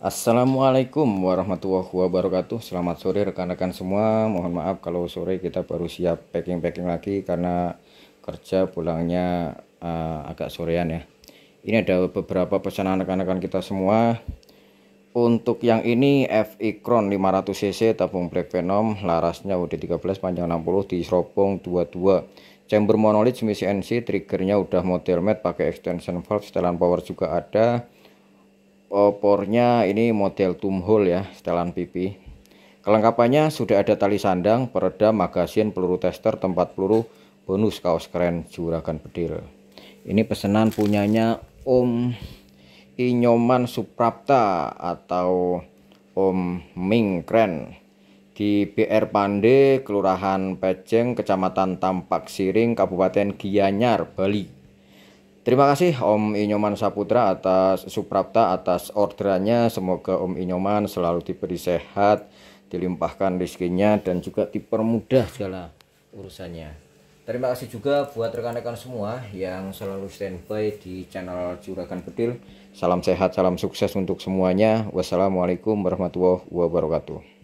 Assalamualaikum warahmatullahi wabarakatuh Selamat sore rekan-rekan semua Mohon maaf kalau sore kita baru siap packing-packing lagi Karena kerja pulangnya uh, agak sorean ya Ini ada beberapa pesanan rekan-rekan kita semua Untuk yang ini FI Crown 500cc tabung Black Venom Larasnya UD13 panjang 60 di seropong 22 Chamber monolith semi CNC Triggernya udah model mat pakai extension valve Setelan power juga ada opornya oh, ini model tumhole ya setelan pipi kelengkapannya sudah ada tali sandang peredam magasin peluru tester tempat peluru bonus kaos keren juragan bedil ini pesanan punyanya Om Inyoman Suprapta atau Om Ming keren di BR Pande, Kelurahan Pejeng, Kecamatan Tampak Siring, Kabupaten Gianyar, Bali. Terima kasih Om Inyoman Saputra atas Suprapta atas orderannya. Semoga Om Inyoman selalu diberi sehat, dilimpahkan rezekinya dan juga dipermudah segala urusannya. Terima kasih juga buat rekan-rekan semua yang selalu standby di channel Juragan Petil. Salam sehat, salam sukses untuk semuanya. Wassalamualaikum warahmatullahi wabarakatuh.